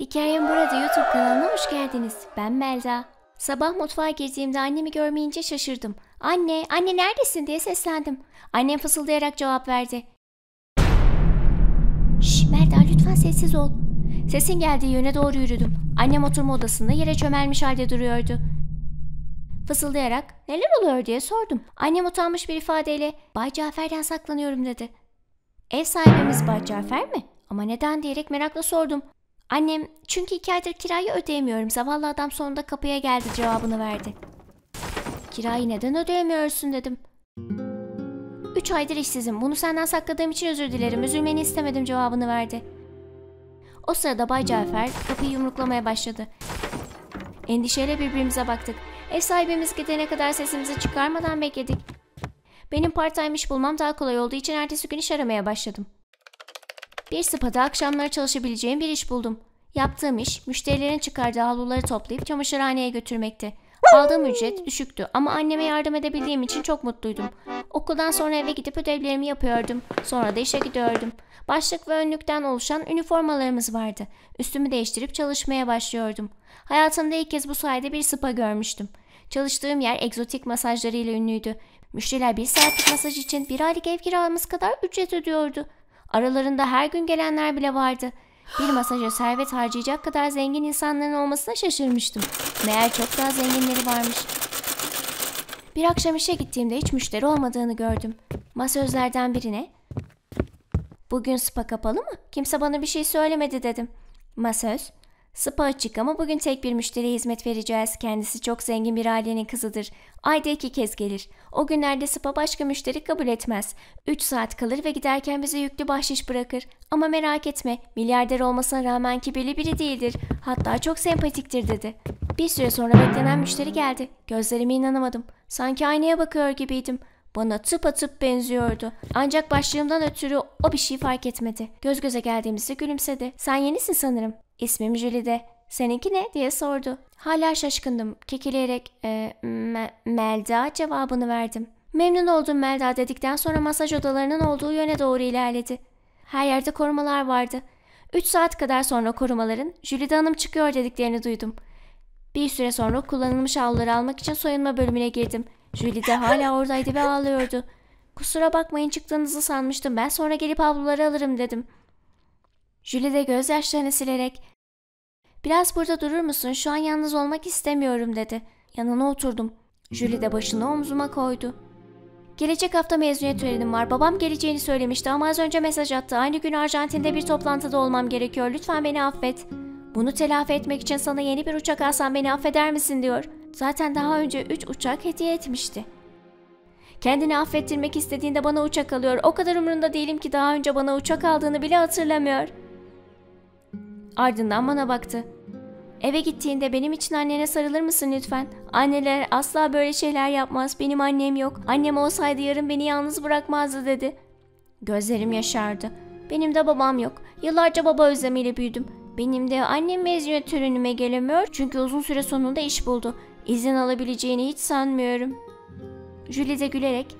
Hikayem burada YouTube kanalına hoş geldiniz. Ben Melda. Sabah mutfağa girdiğimde annemi görmeyince şaşırdım. Anne, anne neredesin diye seslendim. Annem fısıldayarak cevap verdi. Şş Melda lütfen sessiz ol. Sesin geldiği yöne doğru yürüdüm. Annem oturma odasında yere çömelmiş halde duruyordu. Fısıldayarak neler oluyor diye sordum. Annem utanmış bir ifadeyle Bay Cafer'den saklanıyorum dedi. Ev sahibimiz Bay Cafer mi? Ama neden diyerek merakla sordum. Annem çünkü iki aydır kirayı ödeyemiyorum. Zavallı adam sonunda kapıya geldi cevabını verdi. Kirayı neden ödeyemiyorsun dedim. Üç aydır işsizim. Bunu senden sakladığım için özür dilerim. Üzülmeni istemedim cevabını verdi. O sırada Bay Cafer kapıyı yumruklamaya başladı. Endişeyle birbirimize baktık. Ev sahibimiz gidene kadar sesimizi çıkarmadan bekledik. Benim part bulmam daha kolay olduğu için ertesi gün iş aramaya başladım. Bir spada akşamları çalışabileceğim bir iş buldum. Yaptığım iş müşterilerin çıkardığı havluları toplayıp çamaşırhaneye götürmekti. Aldığım ücret düşüktü ama anneme yardım edebildiğim için çok mutluydum. Okuldan sonra eve gidip ödevlerimi yapıyordum. Sonra da işe gidiyordum. Başlık ve önlükten oluşan üniformalarımız vardı. Üstümü değiştirip çalışmaya başlıyordum. Hayatımda ilk kez bu sayede bir spa görmüştüm. Çalıştığım yer egzotik masajlarıyla ünlüydü. Müşteriler bir saatlik masaj için bir aylık ev kiramız kadar ücret ödüyordu. Aralarında her gün gelenler bile vardı. Bir masaja servet harcayacak kadar zengin insanların olmasına şaşırmıştım. Meğer çok daha zenginleri varmış. Bir akşam işe gittiğimde hiç müşteri olmadığını gördüm. Masözlerden birine ''Bugün spa kapalı mı? Kimse bana bir şey söylemedi.'' dedim. Masöz Spa açık ama bugün tek bir müşteriye hizmet vereceğiz. Kendisi çok zengin bir ailenin kızıdır. Ayda iki kez gelir. O günlerde spa başka müşteri kabul etmez. Üç saat kalır ve giderken bize yüklü bahşiş bırakır. Ama merak etme, milyarder olmasına rağmen kibirli biri değildir. Hatta çok sempatiktir dedi. Bir süre sonra beklenen müşteri geldi. Gözlerime inanamadım. Sanki aynaya bakıyor gibiydim. Bana tıpatıp benziyordu. Ancak başlığımdan ötürü o bir şey fark etmedi. Göz göze geldiğimizde gülümsedi. Sen yenisin sanırım. İsmim Jülide. Seninki ne diye sordu. Hala şaşkındım. Kekeleyerek e, me, Melda cevabını verdim. Memnun oldum Melda dedikten sonra masaj odalarının olduğu yöne doğru ilerledi. Her yerde korumalar vardı. Üç saat kadar sonra korumaların Jülide Hanım çıkıyor dediklerini duydum. Bir süre sonra kullanılmış avluları almak için soyunma bölümüne girdim. Julie de hala oradaydı ve ağlıyordu. Kusura bakmayın çıktığınızı sanmıştım. Ben sonra gelip havluları alırım dedim. Julie de gözyaşlarını silerek ''Biraz burada durur musun? Şu an yalnız olmak istemiyorum.'' dedi. Yanına oturdum. Julie de başını omzuma koydu. Gelecek hafta mezuniyet törenim var. Babam geleceğini söylemişti ama az önce mesaj attı. Aynı gün Arjantin'de bir toplantıda olmam gerekiyor. Lütfen beni affet. Bunu telafi etmek için sana yeni bir uçak alsam beni affeder misin diyor. Zaten daha önce üç uçak hediye etmişti. Kendini affettirmek istediğinde bana uçak alıyor. O kadar umurunda değilim ki daha önce bana uçak aldığını bile hatırlamıyor. Ardından bana baktı. Eve gittiğinde benim için annene sarılır mısın lütfen? Anneler asla böyle şeyler yapmaz. Benim annem yok. Annem olsaydı yarın beni yalnız bırakmazdı dedi. Gözlerim yaşardı. Benim de babam yok. Yıllarca baba özlemiyle büyüdüm. Benim de annem mezuniyet törenime gelemiyor çünkü uzun süre sonunda iş buldu. İzin alabileceğini hiç sanmıyorum. Julie de gülerek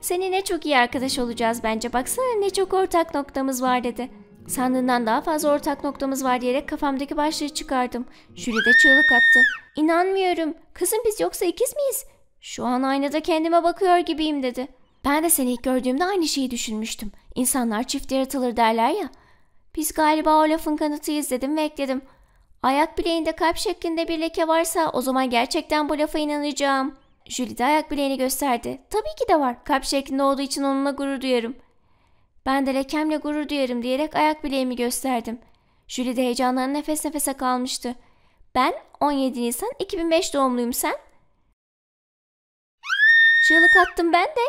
Seni ne çok iyi arkadaş olacağız bence. Baksana ne çok ortak noktamız var dedi. Sandığından daha fazla ortak noktamız var diyerek kafamdaki başlığı çıkardım. Julie de çığlık attı. İnanmıyorum. Kızım biz yoksa ikiz miyiz? Şu an aynada kendime bakıyor gibiyim dedi. Ben de seni ilk gördüğümde aynı şeyi düşünmüştüm. İnsanlar çift yaratılır derler ya. Biz galiba o lafın kanıtıyız dedim ve ekledim. Ayak bileğinde kalp şeklinde bir leke varsa o zaman gerçekten bu lafa inanacağım. Julie de ayak bileğini gösterdi. Tabii ki de var. Kalp şeklinde olduğu için onunla gurur duyarım. Ben de lekemle gurur duyarım diyerek ayak bileğimi gösterdim. Julie de heyecandan nefes nefese kalmıştı. Ben 17 Nisan 2005 doğumluyum sen? Çığlık attım ben de.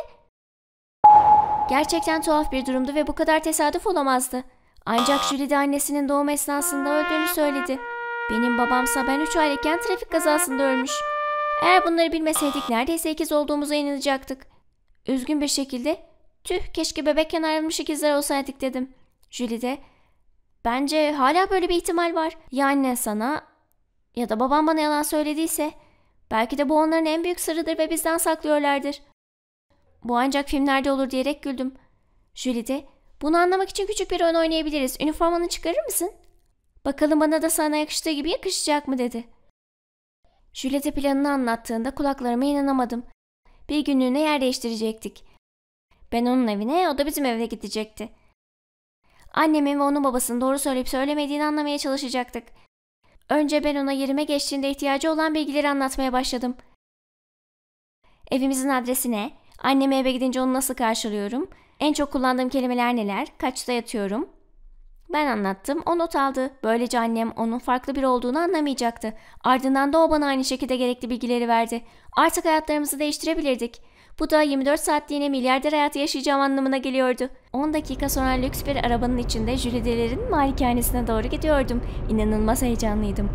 Gerçekten tuhaf bir durumdu ve bu kadar tesadüf olamazdı. Ancak Julie de annesinin doğum esnasında öldüğünü söyledi. Benim babamsa ben 3 aylıkken trafik kazasında ölmüş. Eğer bunları bilmeseydik neredeyse ikiz olduğumuza inanacaktık. Üzgün bir şekilde tüh keşke bebekken ayrılmış ikizler olsaydık dedim. Julie de bence hala böyle bir ihtimal var. Ya anne sana ya da babam bana yalan söylediyse belki de bu onların en büyük sırrıdır ve bizden saklıyorlardır. Bu ancak filmlerde olur diyerek güldüm. Julie de bunu anlamak için küçük bir oyun oynayabiliriz. Üniformanı çıkarır mısın? Bakalım bana da sana yakıştığı gibi yakışacak mı dedi. Juliete planını anlattığında kulaklarıma inanamadım. Bir günlüğüne yer değiştirecektik. Ben onun evine, o da bizim eve gidecekti. Annemin ve onun babasının doğru söyleyip söylemediğini anlamaya çalışacaktık. Önce ben ona yerime geçtiğinde ihtiyacı olan bilgileri anlatmaya başladım. Evimizin adresi ne? Anneme eve gidince onu nasıl karşılıyorum? En çok kullandığım kelimeler neler? Kaçta yatıyorum? Ben anlattım, o not aldı. Böylece annem onun farklı biri olduğunu anlamayacaktı. Ardından da o bana aynı şekilde gerekli bilgileri verdi. Artık hayatlarımızı değiştirebilirdik. Bu da 24 saatliğine milyarder hayatı yaşayacağım anlamına geliyordu. 10 dakika sonra lüks bir arabanın içinde Jülideler'in malikanesine doğru gidiyordum. İnanılmaz heyecanlıydım.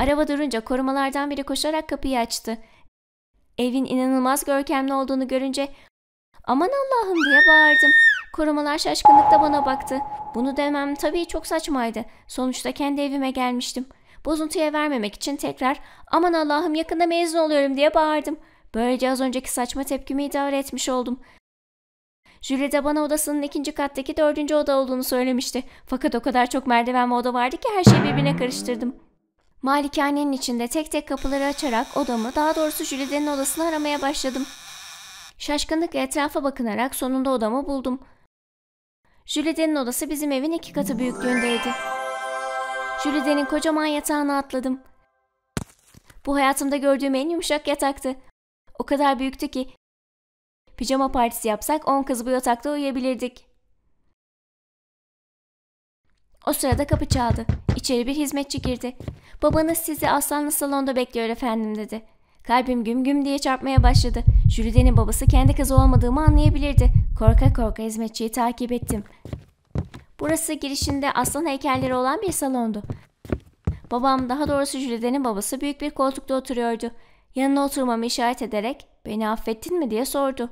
Araba durunca korumalardan biri koşarak kapıyı açtı. Evin inanılmaz görkemli olduğunu görünce ''Aman Allah'ım'' diye bağırdım. Korumalar şaşkınlıkla bana baktı. Bunu demem tabii çok saçmaydı. Sonuçta kendi evime gelmiştim. Bozuntuya vermemek için tekrar aman Allah'ım yakında mezun oluyorum diye bağırdım. Böylece az önceki saçma tepkimi idare etmiş oldum. Julie de bana odasının ikinci kattaki dördüncü oda olduğunu söylemişti. Fakat o kadar çok merdiven ve oda vardı ki her şeyi birbirine karıştırdım. Malikanenin içinde tek tek kapıları açarak odamı, daha doğrusu Jülide'nin odasını aramaya başladım. Şaşkınlıkla etrafa bakınarak sonunda odamı buldum. Jülide'nin odası bizim evin iki katı büyüklüğündeydi. Jülide'nin kocaman yatağına atladım. Bu hayatımda gördüğüm en yumuşak yataktı. O kadar büyüktü ki pijama partisi yapsak on kız bu yatakta uyuyabilirdik. O sırada kapı çaldı. İçeri bir hizmetçi girdi. Babanız sizi aslanlı salonda bekliyor efendim dedi. Kalbim güm güm diye çarpmaya başladı. Jülide'nin babası kendi kızı olmadığımı anlayabilirdi. Korka korka hizmetçiyi takip ettim. Burası girişinde aslan heykelleri olan bir salondu. Babam daha doğrusu Jülide'nin babası büyük bir koltukta oturuyordu. Yanına oturmamı işaret ederek beni affettin mi diye sordu.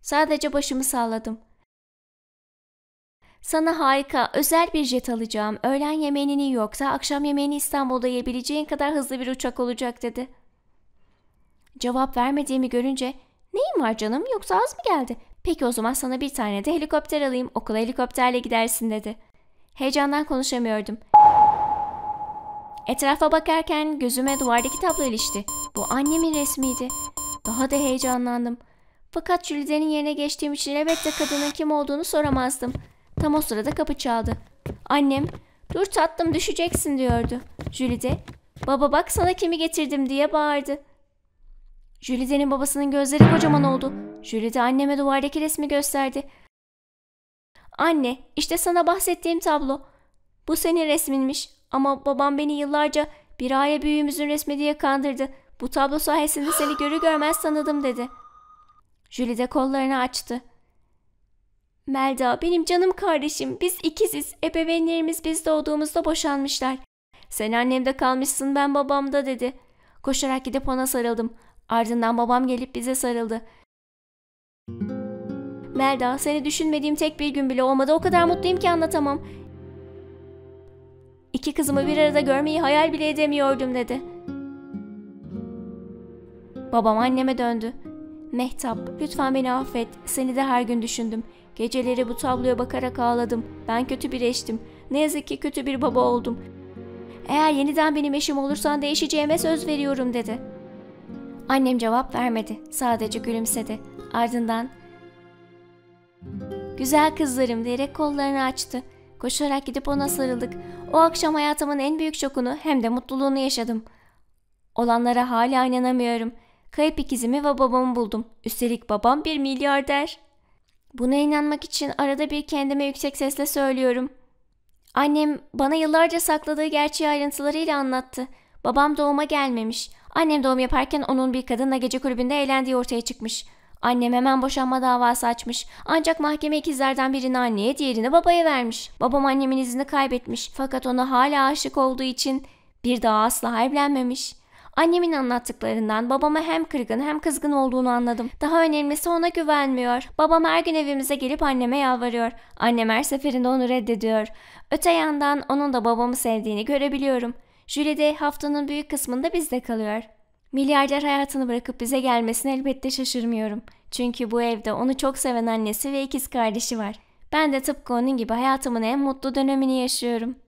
Sadece başımı salladım. Sana harika, özel bir jet alacağım. Öğlen yemeğini yoksa akşam yemeğini İstanbul'da yiyebileceğin kadar hızlı bir uçak olacak dedi. Cevap vermediğimi görünce, neyim var canım yoksa az mı geldi? Peki o zaman sana bir tane de helikopter alayım, okula helikopterle gidersin dedi. Heyecandan konuşamıyordum. Etrafa bakarken gözüme duvardaki tablo ilişti. Bu annemin resmiydi. Daha da heyecanlandım. Fakat Jülide'nin yerine geçtiğim için elbette kadının kim olduğunu soramazdım. Tam o sırada kapı çaldı. Annem, dur tatlım düşeceksin diyordu. Jülide, baba bak sana kimi getirdim diye bağırdı. Jülide'nin babasının gözleri kocaman oldu. Jülide anneme duvardaki resmi gösterdi. Anne, işte sana bahsettiğim tablo. Bu senin resminmiş ama babam beni yıllarca bir aile büyüğümüzün resmi diye kandırdı. Bu tablo sayesinde seni görü görmez tanıdım dedi. Jülide kollarını açtı. Melda benim canım kardeşim biz ikiziz. Ebeveynlerimiz biz doğduğumuzda boşanmışlar. Sen annemde kalmışsın ben babamda dedi. Koşarak gidip ona sarıldım. Ardından babam gelip bize sarıldı. Melda seni düşünmediğim tek bir gün bile olmadı o kadar mutluyum ki anlatamam. İki kızımı bir arada görmeyi hayal bile edemiyordum dedi. Babam anneme döndü. Mehtap, lütfen beni affet. Seni de her gün düşündüm. Geceleri bu tabloya bakarak ağladım. Ben kötü bir eştim. Ne yazık ki kötü bir baba oldum. Eğer yeniden benim eşim olursan değişeceğime söz veriyorum dedi.'' Annem cevap vermedi. Sadece gülümsedi. Ardından ''Güzel kızlarım'' diyerek kollarını açtı. Koşarak gidip ona sarıldık. O akşam hayatımın en büyük şokunu hem de mutluluğunu yaşadım. Olanlara hala inanamıyorum. Kayıp ikizimi ve babamı buldum. Üstelik babam bir milyarder. Buna inanmak için arada bir kendime yüksek sesle söylüyorum. Annem bana yıllarca sakladığı gerçeği ayrıntılarıyla anlattı. Babam doğuma gelmemiş. Annem doğum yaparken onun bir kadınla gece kulübünde eğlendiği ortaya çıkmış. Annem hemen boşanma davası açmış. Ancak mahkeme ikizlerden birini anneye diğerini babaya vermiş. Babam annemin izini kaybetmiş. Fakat ona hala aşık olduğu için bir daha asla evlenmemiş. Annemin anlattıklarından babama hem kırgın hem kızgın olduğunu anladım. Daha önemlisi ona güvenmiyor. Babam her gün evimize gelip anneme yalvarıyor. Annem her seferinde onu reddediyor. Öte yandan onun da babamı sevdiğini görebiliyorum.'' Jüri de haftanın büyük kısmında bizde kalıyor. Milyarder hayatını bırakıp bize gelmesine elbette şaşırmıyorum. Çünkü bu evde onu çok seven annesi ve ikiz kardeşi var. Ben de tıpkı onun gibi hayatımın en mutlu dönemini yaşıyorum.